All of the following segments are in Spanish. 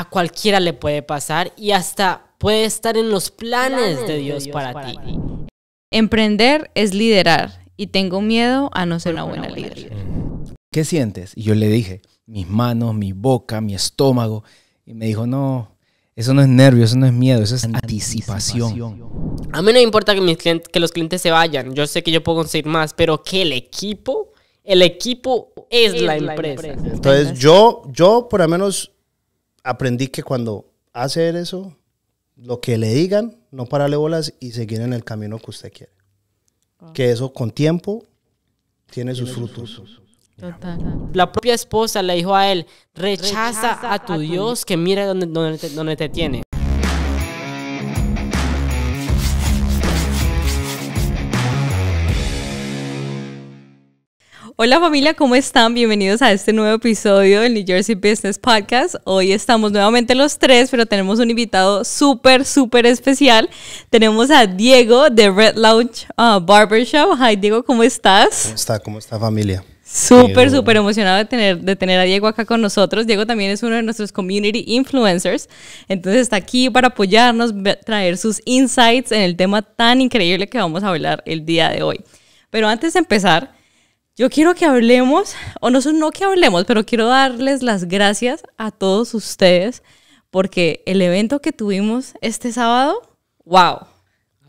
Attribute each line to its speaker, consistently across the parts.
Speaker 1: a cualquiera le puede pasar y hasta puede estar en los planes, de, Dios para,
Speaker 2: ti. Emprender es liderar y tengo miedo a no ser una, buena, líder.
Speaker 3: ¿Qué sientes? Y yo le dije, mis manos, mi boca, mi estómago. Y me dijo, no, eso no es nervio, eso no es miedo, eso es anticipación.
Speaker 1: A mí no me importa que, mis que los clientes se vayan, yo sé que yo puedo conseguir más, pero que el equipo, el equipo es, la, empresa. la, empresa.
Speaker 4: Entonces yo, yo por lo menos aprendí que cuando hacer eso, lo que le digan, no pararle bolas y seguir en el camino que usted quiere. Que eso con tiempo tiene, sus frutos.
Speaker 1: La propia esposa le dijo a él, rechaza, a, tu Dios, que mira donde, donde te tiene.
Speaker 2: Hola familia, ¿cómo están? Bienvenidos a este nuevo episodio del New Jersey Business Podcast. Hoy estamos nuevamente los tres, pero tenemos un invitado súper, súper especial. Tenemos a Diego de Red Lounge uh, Barbershop. Hi Diego, ¿cómo estás? ¿Cómo
Speaker 4: está? ¿Cómo está familia?
Speaker 2: Súper, súper emocionado de tener, de tener a Diego acá con nosotros. Diego también es uno de nuestros community influencers. Entonces está aquí para apoyarnos, traer sus insights en el tema tan increíble que vamos a hablar el día de hoy. Pero antes de empezar, yo quiero que hablemos, o no, no que hablemos, pero quiero darles las gracias a todos ustedes porque el evento que tuvimos este sábado, wow,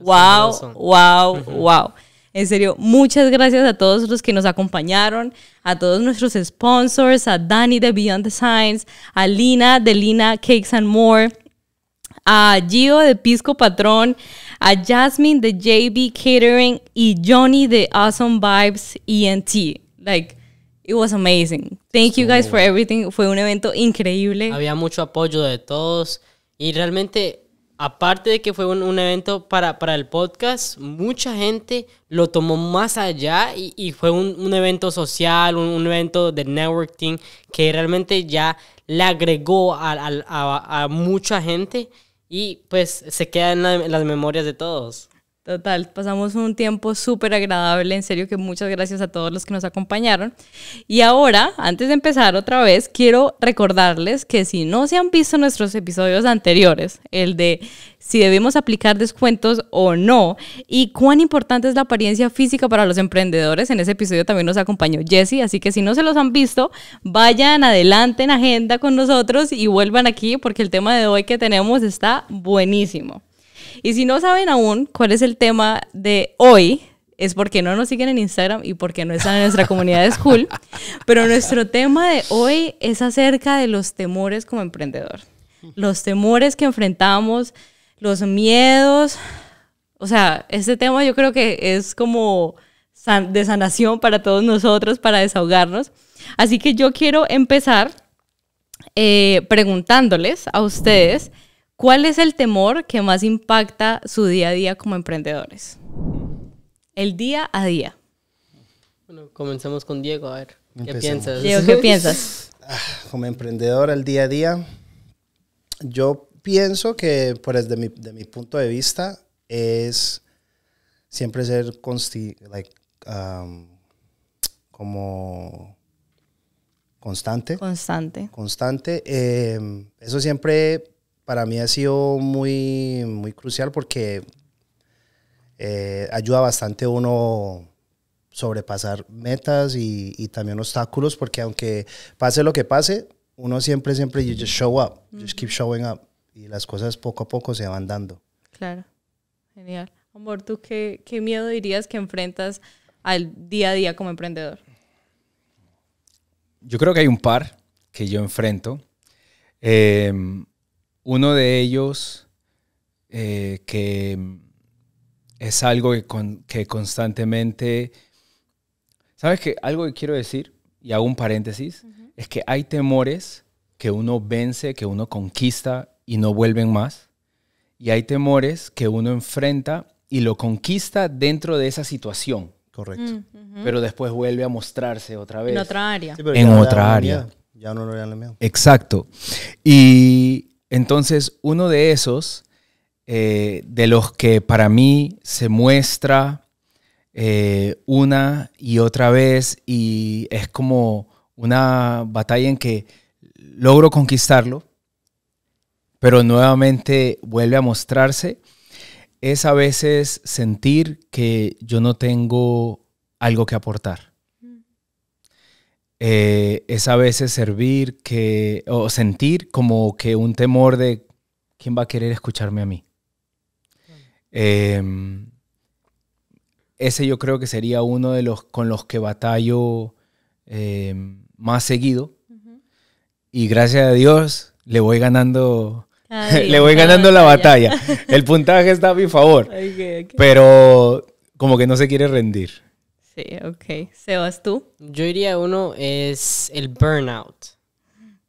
Speaker 2: wow, wow, wow. En serio, muchas gracias a todos los que nos acompañaron, a todos nuestros sponsors, a Dani de Beyond Designs, a Lina de Lina Cakes and More, a Gio de Pisco Patrón, a Jasmine de JB Catering y Johnny de Awesome Vibes ENT. Like, it was amazing. Thank you guys for everything. Fue un evento increíble. Había mucho apoyo
Speaker 1: de todos y realmente aparte de que fue un, evento para, para, el podcast, mucha gente lo tomó más allá y, fue un, evento social, un, evento de networking que realmente ya le agregó a, a mucha gente y pues se queda en, las memorias de todos.
Speaker 2: Total, pasamos un tiempo súper agradable, en serio que muchas gracias a todos los que nos acompañaron. Y ahora, antes de empezar otra vez, quiero recordarles que si no se han visto nuestros episodios anteriores, el de si debemos aplicar descuentos o no y cuán importante es la apariencia física para los emprendedores, en ese episodio también nos acompañó Jesse, así que si no se los han visto, vayan adelante en agenda con nosotros y vuelvan aquí porque el tema de hoy que tenemos está buenísimo. Y si no saben aún cuál es el tema de hoy, es porque no nos siguen en Instagram y porque no están en nuestra comunidad de School. Pero nuestro tema de hoy es acerca de los temores como emprendedor. Los temores que enfrentamos, los miedos. O sea, este tema yo creo que es como de sanación para todos nosotros, para desahogarnos. Así que yo quiero empezar eh, preguntándoles a ustedes. ¿Cuál es el temor que más impacta su día a día como emprendedores? El día a día.
Speaker 1: Bueno, comencemos con Diego, a ver. ¿Qué piensas? Diego, ¿qué piensas? Ah,
Speaker 4: como emprendedor el día a día, yo pienso que, pues, desde mi, de mi punto de vista, es siempre ser um, como constante. Constante. Constante. Eh, eso siempre para mí ha sido muy, muy crucial porque eh, ayuda bastante uno sobrepasar metas y, también obstáculos, porque aunque pase lo que pase, uno siempre, siempre, you just show up, just keep showing up, y las cosas poco a poco se van dando.
Speaker 2: Claro, genial. Amor, ¿tú qué, qué miedo dirías que enfrentas al día a día como emprendedor?
Speaker 3: Yo creo que hay un par que yo enfrento. Eh, uno de ellos, eh, que es algo que, que constantemente... ¿Sabes qué? Algo que quiero decir, y hago un paréntesis, es que hay temores que uno vence, que uno conquista y no vuelven más. Y hay temores que uno enfrenta y lo conquista dentro de esa situación. Correcto. Pero después vuelve a mostrarse otra
Speaker 1: vez. En otra área. en otra
Speaker 3: área. Ya no lo Exacto. Y entonces, uno de esos, eh, de los que para mí se muestra eh, una y otra vez y es como una batalla en que logro conquistarlo, pero nuevamente vuelve a mostrarse, es a veces sentir que yo no tengo algo que aportar. Eh, es a veces servir que, o sentir como que un temor de quién va a querer escucharme a mí. Em, ese yo creo que sería uno de los con los que batallo em, más seguido. Y gracias a Dios le voy ganando. le voy ganando la batalla. El puntaje está a mi favor. Pero como que no se quiere rendir
Speaker 1: ok. Sebas, ¿tú? Yo diría uno es el burnout.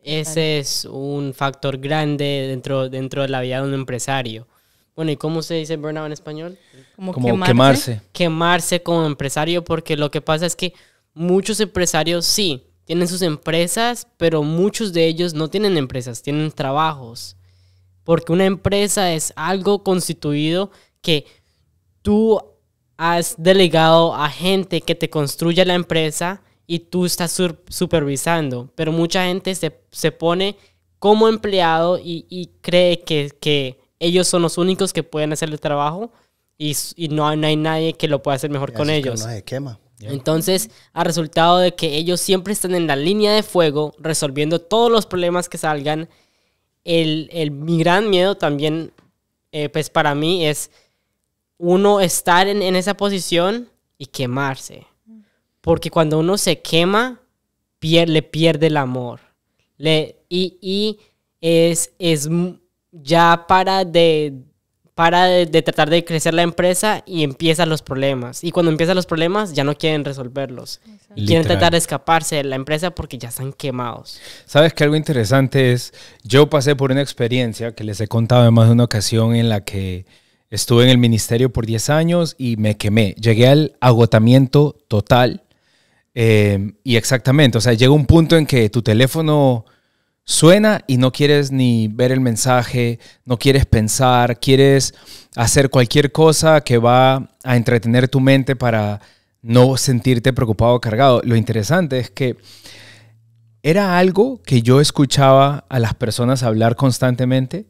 Speaker 1: Ese es un factor grande dentro, dentro de la vida de un empresario. Bueno, ¿y cómo se dice burnout en español? Como, quemarse? quemarse. Quemarse como empresario, porque lo que pasa es que muchos empresarios sí tienen sus empresas, pero muchos de ellos no tienen empresas, tienen trabajos. Porque una empresa es algo constituido que tú has delegado a gente que te construya la empresa y tú estás supervisando, pero mucha gente se, pone como empleado y, cree que, ellos son los únicos que pueden hacer el trabajo y, no, hay nadie que lo pueda hacer mejor con ellos. Entonces, ha resultado de que ellos siempre están en la línea de fuego, resolviendo todos los problemas que salgan. El, mi gran miedo también, eh, pues para mí, es uno estar en, esa posición y quemarse. Porque cuando uno se quema, pierde, le pierde el amor. Le, y, es, es ya para de para de, tratar de crecer la empresa y empiezan los problemas. Y cuando empiezan los problemas ya no quieren resolverlos. y Quieren tratar de escaparse de la empresa porque ya están quemados.
Speaker 3: Sabes que algo interesante es, yo pasé por una experiencia que les he contado en más de una ocasión en la que Estuve en el ministerio por 10 años y me quemé. Llegué al agotamiento total. Eh, y exactamente, o sea, llega un punto en que tu teléfono suena y no quieres ni ver el mensaje, no quieres pensar, quieres hacer cualquier cosa que va a entretener tu mente para no sentirte preocupado o cargado. Lo interesante es que era algo que yo escuchaba a las personas hablar constantemente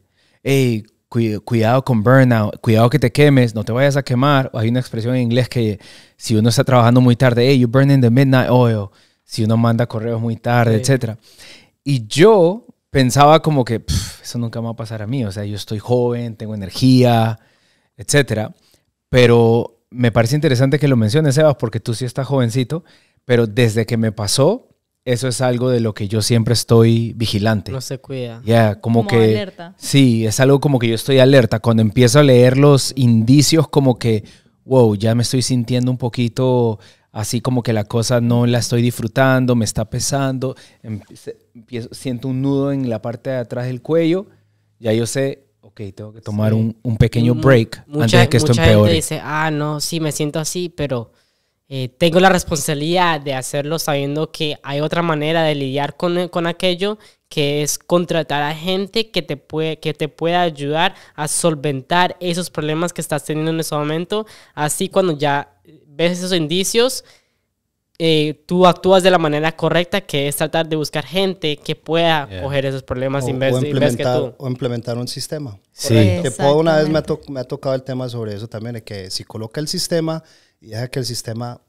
Speaker 3: cuidado con burnout, cuidado que te quemes, no te vayas a quemar. Hay una expresión en inglés que si uno está trabajando muy tarde, hey, you burn the midnight oil, si uno manda correos muy tarde, etc. Y yo pensaba como que eso nunca me va a pasar a mí, o sea, yo estoy joven, tengo energía, etc. Pero me parece interesante que lo menciones, Sebas, porque tú sí estás jovencito, pero desde que me pasó, eso es algo de lo que yo siempre estoy vigilante. No se cuida. Ya, como, que... Alerta. Sí, es algo como que yo estoy alerta. Cuando empiezo a leer los indicios, como que, wow, ya me estoy sintiendo un poquito así como que la cosa no la estoy disfrutando, me está pesando, siento un nudo en la parte de atrás del cuello, ya yo sé, ok, tengo que tomar un, un, pequeño mm, break antes de que esto mucha Gente
Speaker 1: dice, ah, no, sí, me siento así, pero eh, tengo la responsabilidad de hacerlo sabiendo que hay otra manera de lidiar con, eh, con aquello que es contratar a gente que te, puede, que te pueda ayudar a solventar esos problemas que estás teniendo en ese momento. Así cuando ya eh, ves esos indicios, tú actúas de la manera correcta, que es tratar de buscar gente que pueda coger esos problemas o, en vez, implementar, que
Speaker 4: tú. implementar un sistema. Sí. una vez me ha, me ha tocado el tema sobre eso también, que si coloca el sistema y deja que el sistema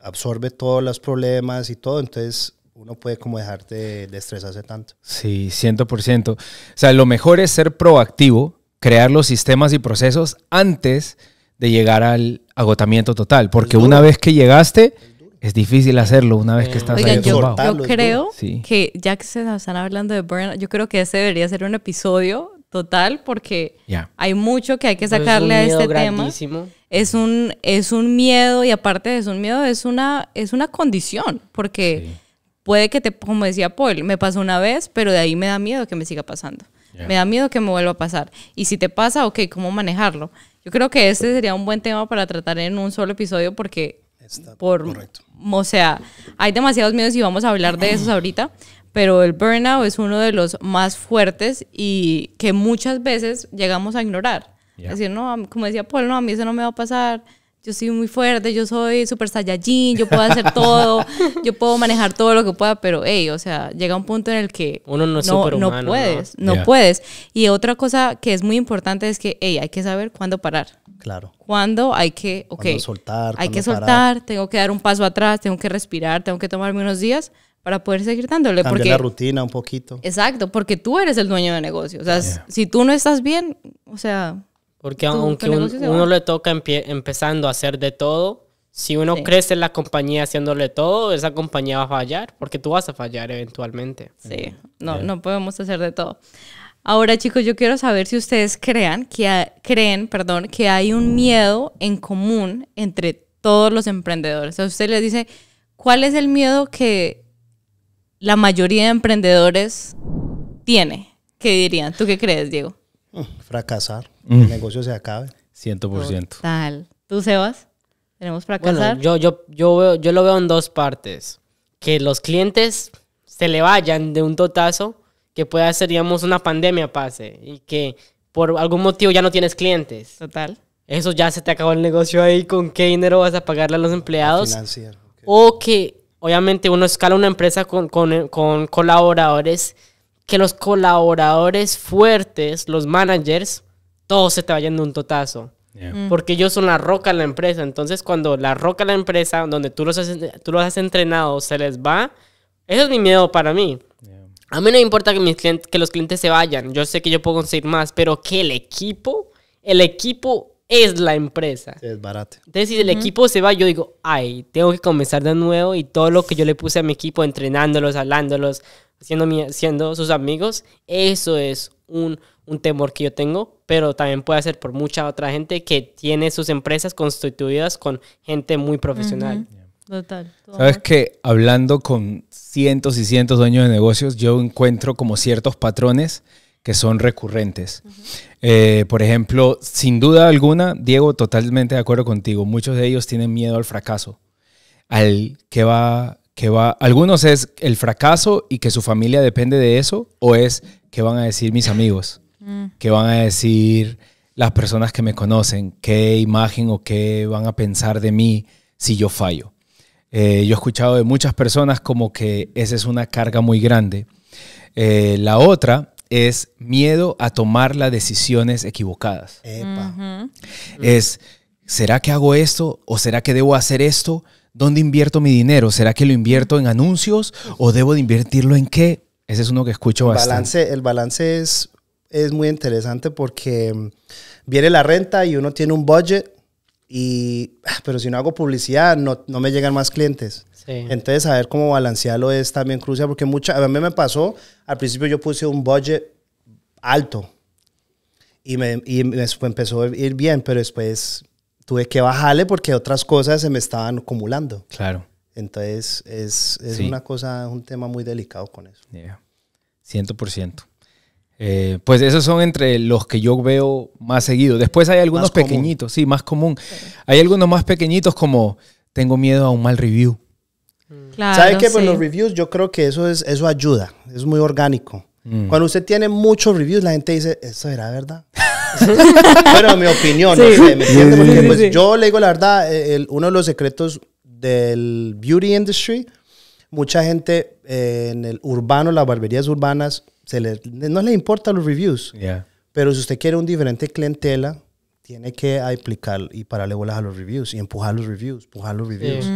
Speaker 4: absorbe todos los problemas y todo, entonces uno puede como dejarte de, de estresarse tanto.
Speaker 3: Sí, 100%. O sea, lo mejor es ser proactivo, crear los sistemas y procesos antes de llegar al agotamiento total, porque una vez que llegaste, es difícil hacerlo una vez que estás ahí yo,
Speaker 2: yo, creo que ya que se están hablando de burnout, yo creo que ese debería ser un episodio total, porque hay mucho que hay que sacarle a este tema. Es un, es un miedo y aparte de es un miedo, es una, es una condición, porque puede que te, como decía Paul, me pasó una vez, pero de ahí me da miedo que me siga pasando. Me da miedo que me vuelva a pasar. Y si te pasa, ok, ¿cómo manejarlo? Yo creo que este sería un buen tema para tratar en un solo episodio porque... por, O sea, hay demasiados miedos y vamos a hablar de esos ahorita, pero el burnout es uno de los más fuertes y que muchas veces llegamos a ignorar. Es Decir, no, como decía Paul, no, a mí eso no me va a pasar. Yo soy muy fuerte, yo soy súper saiyajin, yo puedo hacer todo, yo puedo manejar todo lo que pueda, pero hey, o sea, llega un punto en el que uno no, es no, no puedes, no, puedes. Y otra cosa que es muy importante es que hey, hay que saber cuándo parar. Claro. Cuándo hay que, ok, que
Speaker 4: soltar, hay que soltar,
Speaker 2: tengo que dar un paso atrás, tengo que respirar, tengo que tomarme unos días para poder seguir dándole. porque, la
Speaker 4: rutina un poquito.
Speaker 2: Exacto, porque tú eres el dueño de negocio. O sea, si tú no estás bien, o sea...
Speaker 1: Porque aunque uno le toca empezando a hacer de todo, si uno crece en la compañía haciéndole todo, esa compañía va a fallar, porque tú vas a fallar eventualmente. Sí,
Speaker 2: no, no podemos hacer de todo. Ahora, chicos, yo quiero saber si ustedes crean que creen, perdón, que hay un miedo en común entre todos los emprendedores. O sea, usted les dice, ¿cuál es el miedo que la mayoría de emprendedores tiene. ¿Qué dirían? ¿Tú qué crees, Diego? Mm,
Speaker 4: fracasar. Mm. El negocio se acabe. 100%.
Speaker 2: Total. ¿Tú, Sebas? ¿Tenemos fracasar? Bueno,
Speaker 1: yo, yo, yo, yo lo veo en dos partes. Que los clientes se le vayan de un totazo, que pueda ser, digamos, una pandemia pase y que por algún motivo ya no tienes clientes. Total. Eso ya se te acabó el negocio ahí, ¿con qué dinero vas a pagarle a los empleados? Financiero. O que obviamente uno escala una empresa con, colaboradores, que los colaboradores fuertes, los managers, todos se te vayan de un totazo.
Speaker 2: Mm. Porque
Speaker 1: ellos son la roca de la empresa. Entonces, cuando la roca de la empresa, donde tú los has, tú los has entrenado, se les va, eso es mi miedo para mí. A mí no me importa que, mis que los clientes se vayan. Yo sé que yo puedo conseguir más, pero que el equipo, el equipo es la empresa. Es barato. Entonces, si el equipo se va, yo digo, ay, tengo que comenzar de nuevo y todo lo que yo le puse a mi equipo, entrenándolos, hablándolos, mi, siendo sus amigos, eso es un, un, temor que yo tengo, pero también puede ser por mucha otra gente que tiene sus empresas constituidas con gente muy profesional. Total. Sabes
Speaker 3: que hablando con cientos y cientos de dueños de negocios, yo encuentro como ciertos patrones que son recurrentes. Eh, por ejemplo, sin duda alguna, Diego, totalmente de acuerdo contigo, muchos de ellos tienen miedo al fracaso, al que va, que va, algunos es el fracaso y que su familia depende de eso, o es que van a decir mis amigos, ¿Qué mm. que van a decir las personas que me conocen, qué imagen o qué van a pensar de mí si yo fallo. Eh, yo he escuchado de muchas personas como que esa es una carga muy grande. Eh, la otra es miedo a tomar las decisiones equivocadas. Es, ¿será que hago esto o será que debo hacer esto? ¿Dónde invierto mi dinero? ¿Será que lo invierto en anuncios o debo de invertirlo en qué? Ese es uno que escucho bastante.
Speaker 4: Balance, el balance es, es muy interesante porque mm, viene la renta y uno tiene un budget, y, ah, pero si no hago publicidad no, no me llegan más clientes. Entonces, saber cómo balancearlo es también crucial, porque mucha, a mí me pasó, al principio yo puse un budget alto y me, y empezó a ir bien, pero después tuve que bajarle porque otras cosas se me estaban acumulando. Claro. Entonces, es, una cosa, un tema muy delicado con eso.
Speaker 3: Ciento 100%. Eh, pues esos son entre los que yo veo más seguido. Después hay algunos pequeñitos, sí, más común. Hay algunos más pequeñitos como tengo miedo a un mal review.
Speaker 4: Claro, ¿Sabe qué? Pues los reviews yo creo que eso, es, eso ayuda, es muy orgánico. Mm. Cuando usted tiene muchos reviews, la gente dice, ¿eso era verdad? bueno, mi opinión, pues, yo le digo la verdad, eh, uno de los secretos del beauty industry, mucha gente eh, en el urbano, las barberías urbanas, se no le importan los reviews. Pero si usted quiere un diferente clientela, tiene que aplicar y pararle bolas a los reviews y empujar los reviews, empujar los reviews.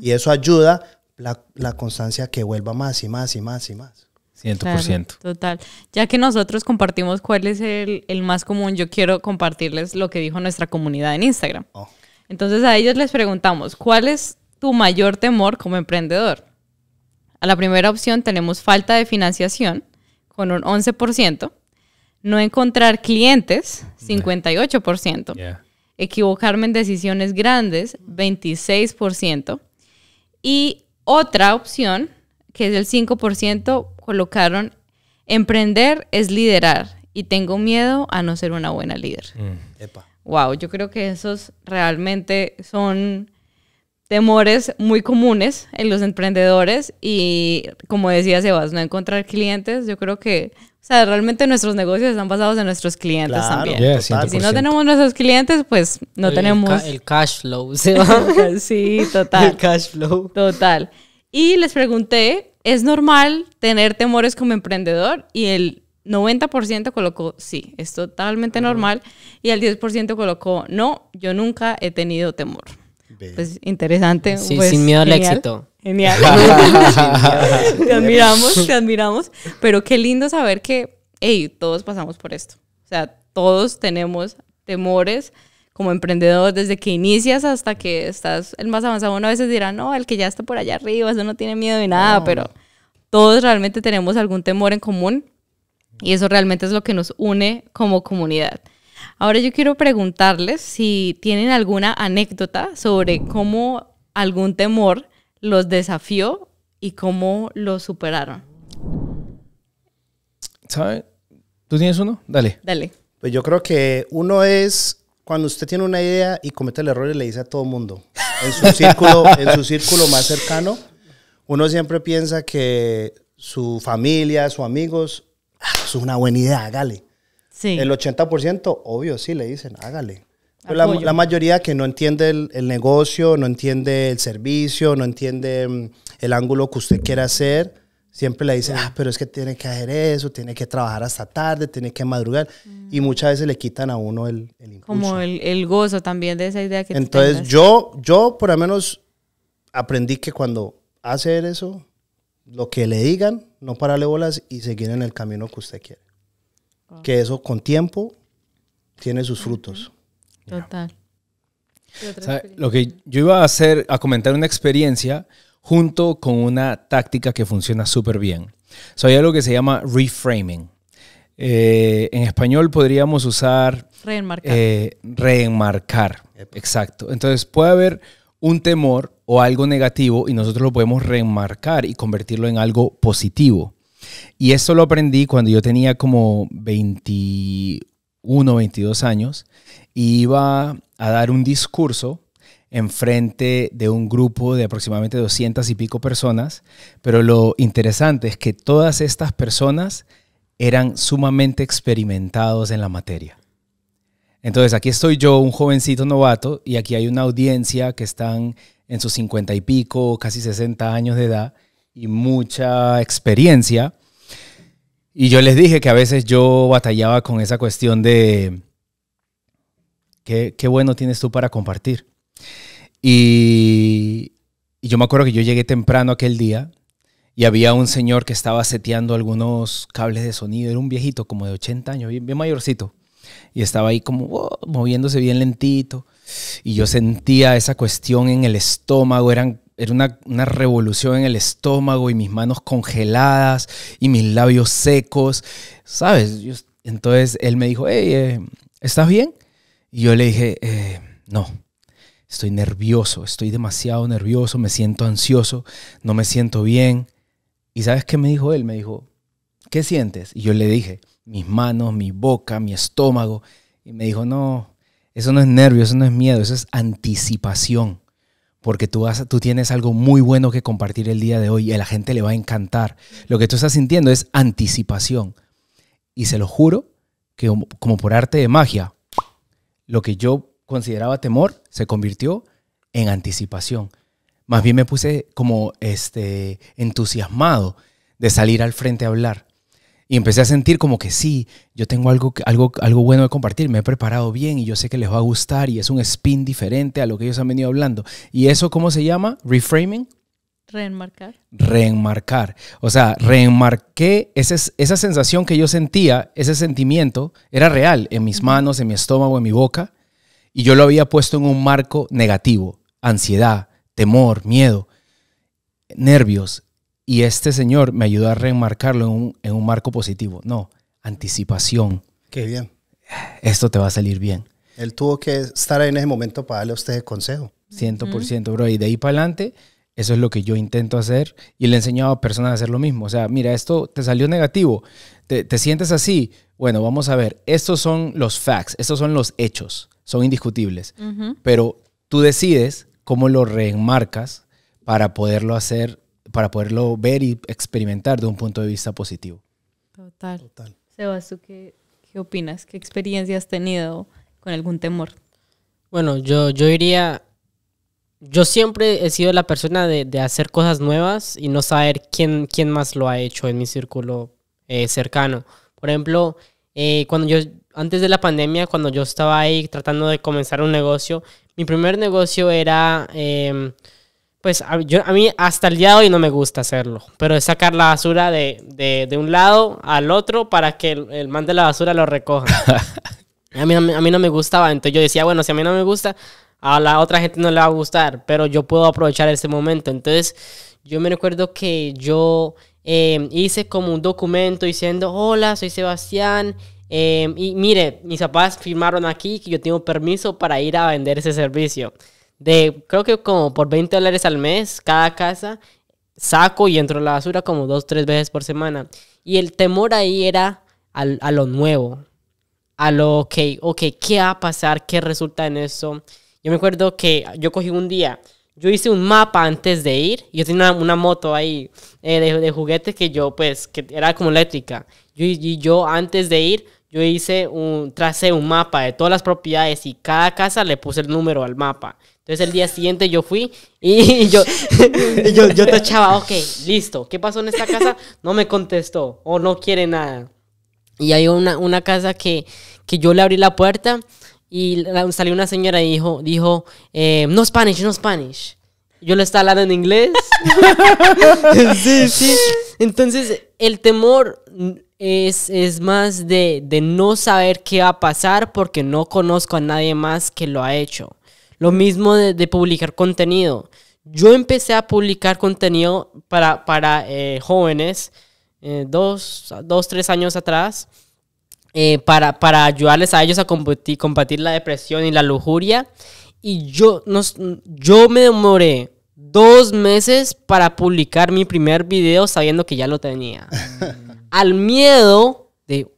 Speaker 4: Y eso ayuda la, constancia que vuelva más y más y más y más. 100%.
Speaker 2: total. Ya que nosotros compartimos cuál es el, el, más común, yo quiero compartirles lo que dijo nuestra comunidad en Instagram. Oh. Entonces a ellos les preguntamos, ¿cuál es tu mayor temor como emprendedor? A la primera opción tenemos falta de financiación con un 11%, no encontrar clientes, 58%, equivocarme en decisiones grandes, 26%, y otra opción, que es el 5%, colocaron emprender es liderar y tengo miedo a no ser una buena líder. Wow, mm. yo creo que esos realmente son temores muy comunes en los emprendedores y como decía Sebas, no encontrar clientes, yo creo que, o sea, realmente nuestros negocios están basados en nuestros clientes también. si no tenemos nuestros clientes, pues no tenemos... El,
Speaker 1: cash flow, sí, total. El cash flow.
Speaker 2: Total. Y les pregunté, ¿es normal tener temores como emprendedor? Y el 90% colocó sí, es totalmente normal. Y el 10% colocó no, yo nunca he tenido temor pues interesante. Sí, pues, sin miedo al éxito. Genial. te admiramos, te admiramos. Pero qué lindo saber que, hey, todos pasamos por esto. O sea, todos tenemos temores como emprendedores desde que inicias hasta que estás el más avanzado, uno a veces dirá, no, el que ya está por allá arriba, eso no tiene miedo de nada, pero todos realmente tenemos algún temor en común y eso realmente es lo que nos une como comunidad. Ahora yo quiero preguntarles si tienen alguna anécdota sobre cómo algún temor los desafió y cómo lo superaron.
Speaker 4: ¿Tú tienes uno? Dale. Dale. Pues yo creo que uno es cuando usted tiene una idea y comete el error y le dice a todo el mundo. En su círculo, más cercano, uno siempre piensa que su familia, sus amigos, ah, es una buena idea, dale. El 80%, obvio, sí, le dicen, hágale. La, mayoría que no entiende el, negocio, no entiende el servicio, no entiende mm, el ángulo que usted quiere hacer, siempre le dicen, ah, pero es que tiene que hacer eso, tiene que trabajar hasta tarde, tiene que madrugar. Y mm. muchas veces le quitan a uno el,
Speaker 2: Como el, gozo también de esa idea que Entonces
Speaker 4: yo, yo por lo menos aprendí que cuando hace eso, lo que le digan, no pararle bolas y seguir en el camino que usted quiere. Que eso con tiempo tiene sus frutos.
Speaker 2: Total.
Speaker 3: lo que yo iba a hacer, a comentar una experiencia junto con una táctica que funciona súper bien. hay algo que se llama reframing. Eh, en español podríamos usar...
Speaker 2: Reenmarcar. Eh,
Speaker 3: reenmarcar, exacto. Entonces puede haber un temor o algo negativo y nosotros lo podemos reenmarcar y convertirlo en algo positivo. Y esto lo aprendí cuando yo tenía como 21, 22 años iba a dar un discurso en frente de un grupo de aproximadamente 200 y pico personas, pero lo interesante es que todas estas personas eran sumamente experimentados en la materia. Entonces aquí estoy yo, un jovencito novato, y aquí hay una audiencia que están en sus 50 y pico, casi 60 años de edad, y mucha experiencia, y yo les dije que a veces yo batallaba con esa cuestión de qué, qué bueno tienes tú para compartir. Y, yo me acuerdo que yo llegué temprano aquel día y había un señor que estaba seteando algunos cables de sonido. Era un viejito como de 80 años, bien, mayorcito. Y estaba ahí como oh, moviéndose bien lentito. Y yo sentía esa cuestión en el estómago. Eran era una, revolución en el estómago y mis manos congeladas y mis labios secos, ¿sabes? entonces él me dijo, hey, eh, ¿estás bien? Y yo le dije, eh, no, estoy nervioso, estoy demasiado nervioso, me siento ansioso, no me siento bien. ¿Y sabes qué me dijo él? Me dijo, ¿qué sientes? Y yo le dije, mis manos, mi boca, mi estómago. Y me dijo, no, eso no es nervio, eso no es miedo, eso es anticipación porque tú, vas, tú tienes algo muy bueno que compartir el día de hoy y a la gente le va a encantar. Lo que tú estás sintiendo es anticipación. Y se lo juro que como por arte de magia, lo que yo consideraba temor se convirtió en anticipación. Más bien me puse como este entusiasmado de salir al frente a hablar. Y empecé a sentir como que sí, yo tengo algo, algo, algo bueno de compartir, me he preparado bien y yo sé que les va a gustar y es un spin diferente a lo que ellos han venido hablando. ¿Y eso cómo se llama? Reframing.
Speaker 2: Reenmarcar.
Speaker 3: Reenmarcar. O sea, reenmarqué esa sensación que yo sentía, ese sentimiento, era real en mis manos, en mi estómago, en mi boca, y yo lo había puesto en un marco negativo, ansiedad, temor, miedo, nervios, y este señor me ayudó a reenmarcarlo en un, marco positivo. No, anticipación. Qué bien. Esto te va a salir bien.
Speaker 4: Él tuvo que estar ahí en ese momento para darle a usted el consejo.
Speaker 3: 100%, bro. Y de ahí para adelante, eso es lo que yo intento hacer y le he enseñado a personas a hacer lo mismo. O sea, mira, esto te salió negativo, te, sientes así. Bueno, vamos a ver, estos son los facts, estos son los hechos, son indiscutibles, pero tú decides cómo lo reenmarcas para poderlo hacer para poderlo ver y experimentar de un punto de vista positivo.
Speaker 2: Total. Total. Sebas, ¿tú qué, qué, opinas? ¿Qué experiencia has tenido con algún temor?
Speaker 1: Bueno, yo, yo diría, yo siempre he sido la persona de, de hacer cosas nuevas y no saber quién, quién más lo ha hecho en mi círculo eh, cercano. Por ejemplo, eh, cuando yo, antes de la pandemia, cuando yo estaba ahí tratando de comenzar un negocio, mi primer negocio era... Em, pues a, yo, a mí hasta el día de hoy no me gusta hacerlo, pero es sacar la basura de, un lado al otro para que el, man de la basura lo recoja. a, mí, a, mí, no me gustaba, entonces yo decía, bueno, si a mí no me gusta, a la otra gente no le va a gustar, pero yo puedo aprovechar este momento. Entonces yo me recuerdo que yo em, hice como un documento diciendo, hola, soy Sebastián. Em, y mire, mis papás firmaron aquí que yo tengo permiso para ir a vender ese servicio de creo que como por 20 dólares al mes cada casa, saco y entro a la basura como dos, tres veces por semana. Y el temor ahí era a lo nuevo, a lo, ok, ok, ¿qué va a pasar? ¿Qué resulta en eso? Yo me acuerdo que yo cogí un día, yo hice un mapa antes de ir, yo tenía una, moto ahí eh, de, de, juguetes que yo, pues, que era como eléctrica. Yo, y yo antes de ir, yo hice un, tracé un mapa de todas las propiedades y cada casa le puse el número al mapa. Entonces el día siguiente yo fui y yo, y yo, ok, listo, ¿qué pasó en esta casa? No me contestó o no quiere nada. Y hay una, una casa que, que yo le abrí la puerta y salió una señora y dijo, dijo eh, no Spanish, no Spanish. Yo le estaba hablando en inglés.
Speaker 3: sí, sí.
Speaker 1: Entonces, el temor es, es más de, de no saber qué va a pasar porque no conozco a nadie más que lo ha hecho. Lo mismo de, publicar contenido. Yo empecé a publicar contenido para, para eh, jóvenes eh, dos, dos, tres años atrás eh, para, para, ayudarles a ellos a combatir, la depresión y la lujuria. Y yo, nos, yo me demoré dos meses para publicar mi primer video sabiendo que ya lo tenía. Al miedo de,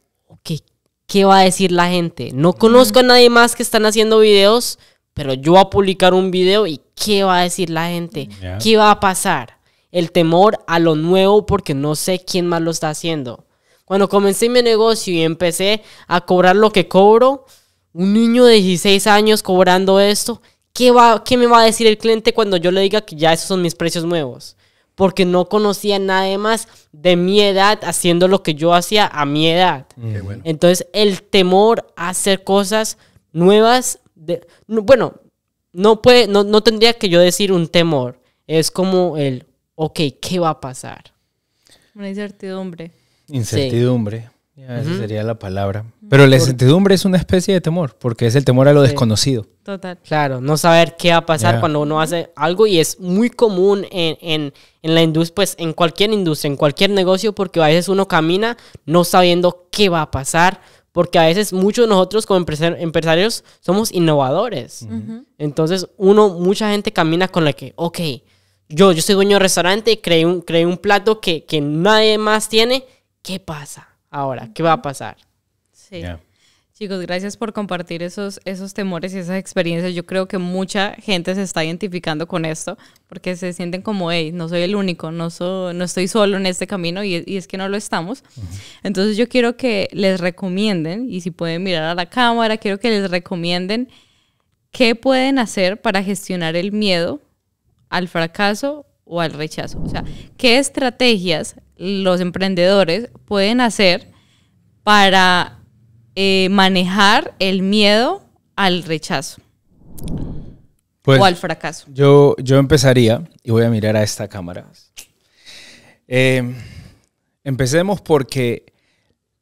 Speaker 1: ¿qué va a decir la gente? No conozco a nadie más que están haciendo videos pero yo voy a publicar un video y ¿qué va a decir la gente? ¿Qué va a pasar? El temor a lo nuevo porque no sé quién más lo está haciendo. Cuando comencé mi negocio y empecé a cobrar lo que cobro, un niño de 16 años cobrando esto, ¿qué, va, ¿qué me va a decir el cliente cuando yo le diga que ya esos son mis precios nuevos? Porque no conocía nada más de mi edad haciendo lo que yo hacía a mi edad. Entonces el temor a hacer cosas nuevas bueno, no, puede, no, no tendría que yo decir un temor. Es como el, ok, ¿qué va a pasar?
Speaker 2: Una incertidumbre. Incertidumbre.
Speaker 3: esa sería la palabra. Pero la incertidumbre es una especie de temor, porque es el temor a lo desconocido.
Speaker 1: Total. Claro, no saber qué va a pasar cuando uno hace algo y es muy común en, en, en la industria, pues en cualquier industria, en cualquier negocio, porque a veces uno camina no sabiendo qué va a pasar, porque a veces muchos de nosotros como empresarios somos innovadores. Entonces, uno, mucha gente camina con la que, ok, yo, yo soy dueño de restaurante creé un, creé un plato que, nadie más tiene, ¿qué pasa ahora? ¿Qué va a pasar?
Speaker 2: Sí. Chicos, gracias por compartir esos, esos temores y esas experiencias. Yo creo que mucha gente se está identificando con esto porque se sienten como, hey, no soy el único, no, no estoy solo en este camino y, es que no lo estamos. Entonces yo quiero que les recomienden, y si pueden mirar a la cámara, quiero que les recomienden qué pueden hacer para gestionar el miedo al fracaso o al rechazo. O sea, qué estrategias los emprendedores pueden hacer para eh, manejar el miedo al rechazo pues, o al fracaso?
Speaker 3: Yo, yo empezaría, y voy a mirar a esta cámara. Eh, empecemos porque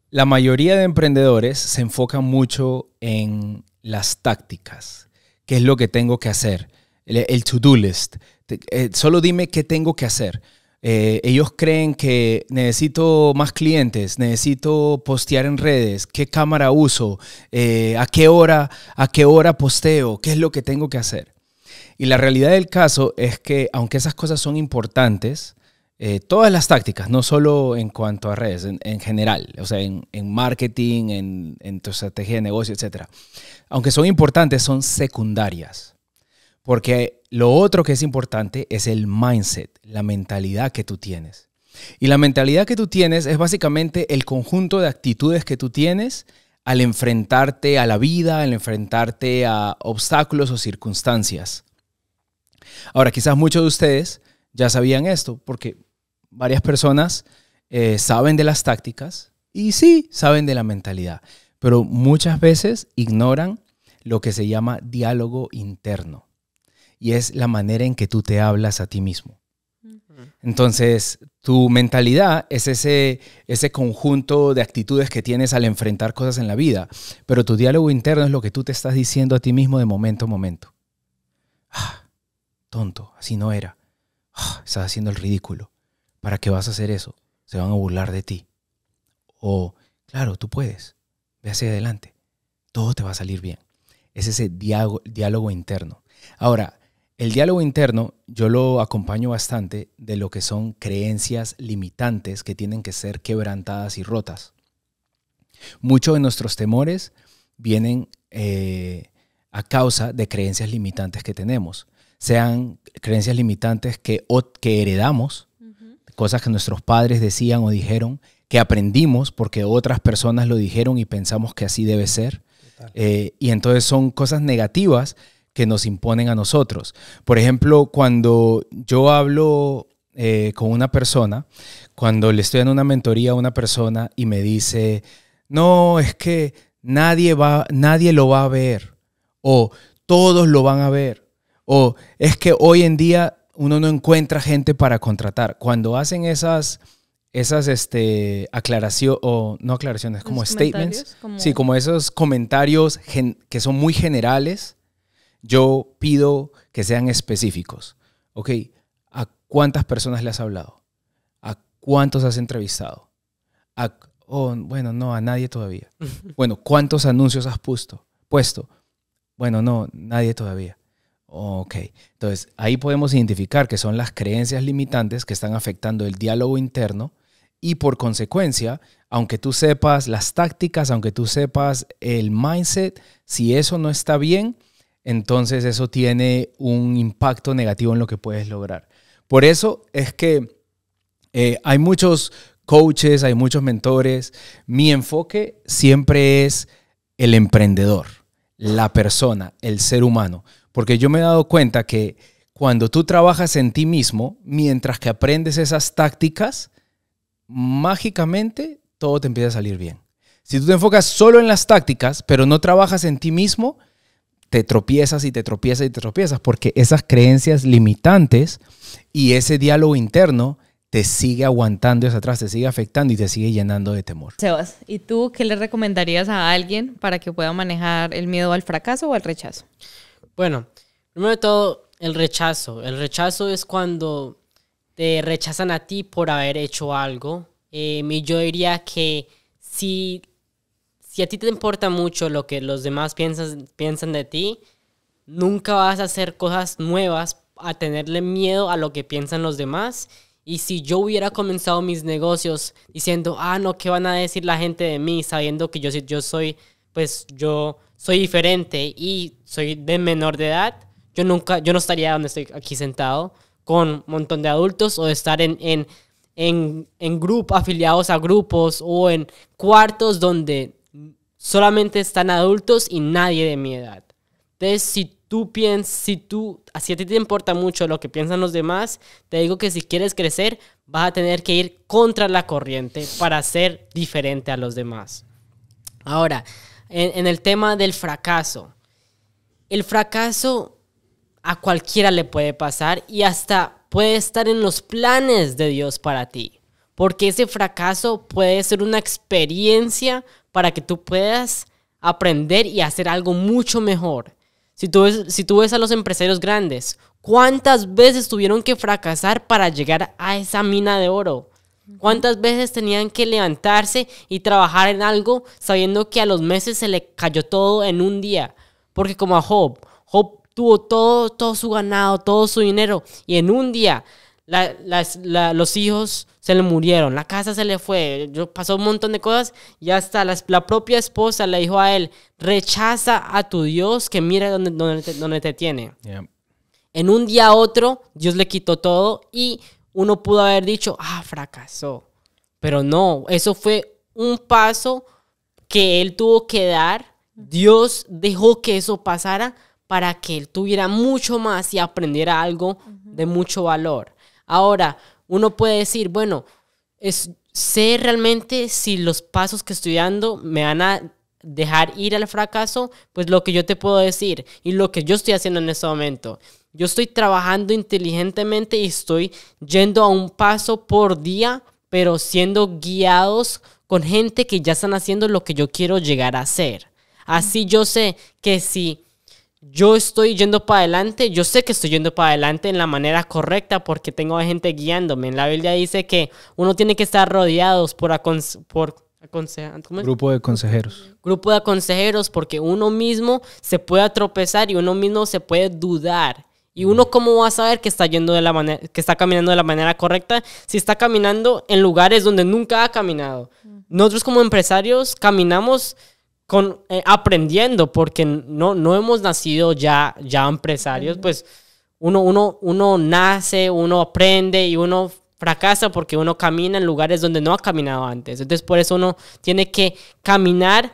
Speaker 3: la mayoría de emprendedores se enfocan mucho en las tácticas, qué es lo que tengo que hacer, el, to-do list. Eh, solo dime qué tengo que hacer. Eh, ellos creen que necesito más clientes, necesito postear en redes, qué cámara uso, eh, a qué hora, a qué hora posteo, qué es lo que tengo que hacer. Y la realidad del caso es que aunque esas cosas son importantes, eh, todas las tácticas, no solo en cuanto a redes, en, general, o sea, en, marketing, en, en tu estrategia de negocio, etc. Aunque son importantes, son secundarias. Porque lo otro que es importante es el mindset, la mentalidad que tú tienes. Y la mentalidad que tú tienes es básicamente el conjunto de actitudes que tú tienes al enfrentarte a la vida, al enfrentarte a obstáculos o circunstancias. Ahora, quizás muchos de ustedes ya sabían esto, porque varias personas eh, saben de las tácticas y sí saben de la mentalidad, pero muchas veces ignoran lo que se llama diálogo interno y es la manera en que tú te hablas a ti mismo. Entonces, tu mentalidad es ese, ese conjunto de actitudes que tienes al enfrentar cosas en la vida, pero tu diálogo interno es lo que tú te estás diciendo a ti mismo de momento a momento. Ah, tonto, así no era. Ah, estás haciendo el ridículo. ¿Para qué vas a hacer eso? Se van a burlar de ti. O, claro, tú puedes. Ve hacia adelante. Todo te va a salir bien. Es ese diálogo interno. Ahora, el diálogo interno yo lo acompaño bastante de lo que son creencias limitantes que tienen que ser quebrantadas y rotas. Muchos de nuestros temores vienen eh, a causa de creencias limitantes que tenemos, sean creencias limitantes que, que heredamos, cosas que nuestros padres decían o dijeron, que aprendimos porque otras personas lo dijeron y pensamos que así debe ser. Eh, y entonces son cosas negativas que nos imponen a nosotros. Por ejemplo, cuando yo hablo eh, con una persona, cuando le estoy en una mentoría a una persona y me dice, no, es que nadie, va, nadie lo va a ver, o todos lo van a ver, o es que hoy en día uno no encuentra gente para contratar. Cuando hacen esas esas este, aclaraciones, o no aclaraciones, como statements. como esos comentarios que son muy generales yo pido que sean específicos. Ok, ¿a cuántas personas le has hablado? ¿A cuántos has entrevistado? ¿A, oh, bueno, no, a nadie todavía. bueno, ¿cuántos anuncios has puesto? puesto? Bueno, no, nadie todavía. Ok, entonces ahí podemos identificar que son las creencias limitantes que están afectando el diálogo interno y por consecuencia, aunque tú sepas las tácticas, aunque tú sepas el mindset, si eso no está bien, entonces eso tiene un impacto negativo en lo que puedes lograr. Por eso es que eh, hay muchos coaches, hay muchos mentores. Mi enfoque siempre es el emprendedor, la persona, el ser humano. Porque yo me he dado cuenta que cuando tú trabajas en ti mismo, mientras que aprendes esas tácticas, mágicamente todo te empieza a salir bien. Si tú te enfocas solo en las tácticas, pero no trabajas en ti mismo, te tropiezas y te tropiezas y te tropiezas, porque esas creencias limitantes y ese diálogo interno te sigue aguantando hacia atrás, te sigue afectando y te sigue llenando de temor.
Speaker 2: Sebas, ¿y tú qué le recomendarías a alguien para que pueda manejar el miedo al fracaso o al rechazo? Bueno, primero de
Speaker 1: todo, el rechazo. El rechazo es cuando te rechazan a ti por haber hecho algo. Eh, yo diría que si si a ti te importa mucho lo que los demás piensan, piensan de ti, nunca vas a hacer cosas nuevas a tenerle miedo a lo que piensan los demás. Y si yo hubiera comenzado mis negocios diciendo, ah, no, ¿qué van a decir la gente de mí? Sabiendo que yo, yo soy, pues yo soy diferente y soy de menor de edad, yo nunca, yo no estaría donde estoy aquí sentado con un montón de adultos o estar en, en, grupo, afiliados a grupos o en cuartos donde solamente están adultos y nadie de mi edad. Entonces, si tú piensas, si tú, así a ti te importa mucho lo que piensan los demás, te digo que si quieres crecer, vas a tener que ir contra la corriente para ser diferente a los demás. Ahora, en, en el tema del fracaso. El fracaso a cualquiera le puede pasar y hasta puede estar en los planes de Dios para ti. Porque ese fracaso puede ser una experiencia para que tú puedas aprender y hacer algo mucho mejor. Si tú, ves, si tú ves a los empresarios grandes, ¿cuántas veces tuvieron que fracasar para llegar a esa mina de oro? ¿Cuántas veces tenían que levantarse y trabajar en algo sabiendo que a los meses se le cayó todo en un día? Porque como a Job, Job tuvo todo, todo su ganado, todo su dinero y en un día la, los hijos se le murieron, la casa se le fue, pasó un montón de cosas y hasta la, propia esposa le dijo a él, rechaza a tu Dios que mira donde, donde, te, tiene. En un día a otro, Dios le quitó todo y uno pudo haber dicho, ah, fracasó. Pero no, eso fue un paso que él tuvo que dar. Dios dejó que eso pasara para que él tuviera mucho más y aprendiera algo de mucho valor. Ahora, uno puede decir, bueno, es, sé realmente si los pasos que estoy dando me van a dejar ir al fracaso, pues lo que yo te puedo decir y lo que yo estoy haciendo en este momento. Yo estoy trabajando inteligentemente y estoy yendo a un paso por día, pero siendo guiados con gente que ya están haciendo lo que yo quiero llegar a hacer. Así yo sé que si yo estoy yendo para adelante, yo sé que estoy yendo para adelante en la manera correcta porque tengo gente guiándome. La Biblia dice que uno tiene que estar rodeados por,
Speaker 3: grupo de consejeros.
Speaker 1: Grupo de consejeros porque uno mismo se puede tropezar y uno mismo se puede dudar. Y uno mm. cómo va a saber que está yendo de la manera que está caminando de la manera correcta si está caminando en lugares donde nunca ha caminado. Mm. Nosotros como empresarios caminamos con, eh, aprendiendo, porque no, no hemos nacido ya, ya empresarios, pues uno, uno, uno nace, uno aprende y uno fracasa porque uno camina en lugares donde no ha caminado antes. Entonces por eso uno tiene que caminar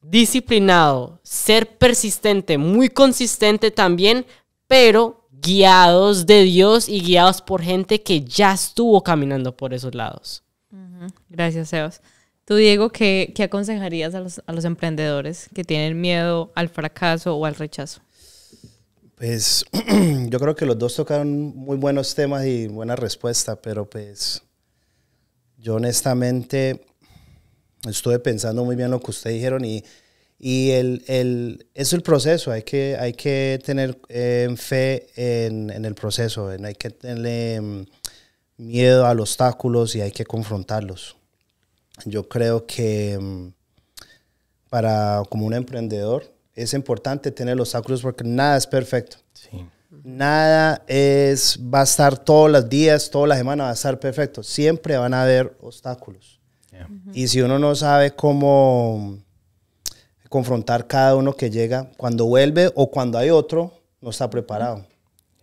Speaker 1: disciplinado, ser persistente, muy consistente también, pero guiados de Dios y guiados por gente que ya estuvo caminando por esos
Speaker 2: lados. Gracias, Zeus Tú, Diego, ¿qué, aconsejarías a los, emprendedores que tienen miedo al fracaso o al rechazo?
Speaker 4: Pues yo creo que los dos tocaron muy buenos temas y buena respuesta, pero pues yo honestamente estuve pensando muy bien lo que ustedes dijeron y, el, es el proceso, hay que, hay que tener eh, fe en, el proceso, hay que tener mm, miedo a los obstáculos y hay que confrontarlos yo creo que mm, para como un emprendedor es importante tener los obstáculos porque nada es perfecto. Nada es, va a estar todos los días, toda la semana va a estar perfecto. Siempre van a haber obstáculos. Y si uno no sabe cómo mm, confrontar cada uno que llega, cuando vuelve o cuando hay otro, no está preparado.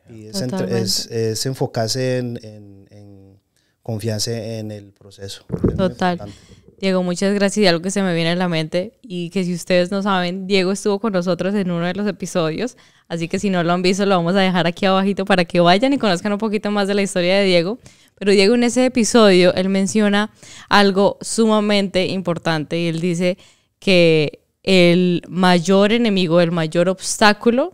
Speaker 4: Y es, enfocarse en confianza en el proceso. Total.
Speaker 2: Diego, muchas gracias. Y algo que se me viene a la mente y que si ustedes no saben, Diego estuvo con nosotros en uno de los episodios, así que si no lo han visto, lo vamos a dejar aquí abajito para que vayan y conozcan un poquito más de la historia de Diego. Pero Diego en ese episodio, él menciona algo sumamente importante y él dice que el mayor enemigo, el mayor obstáculo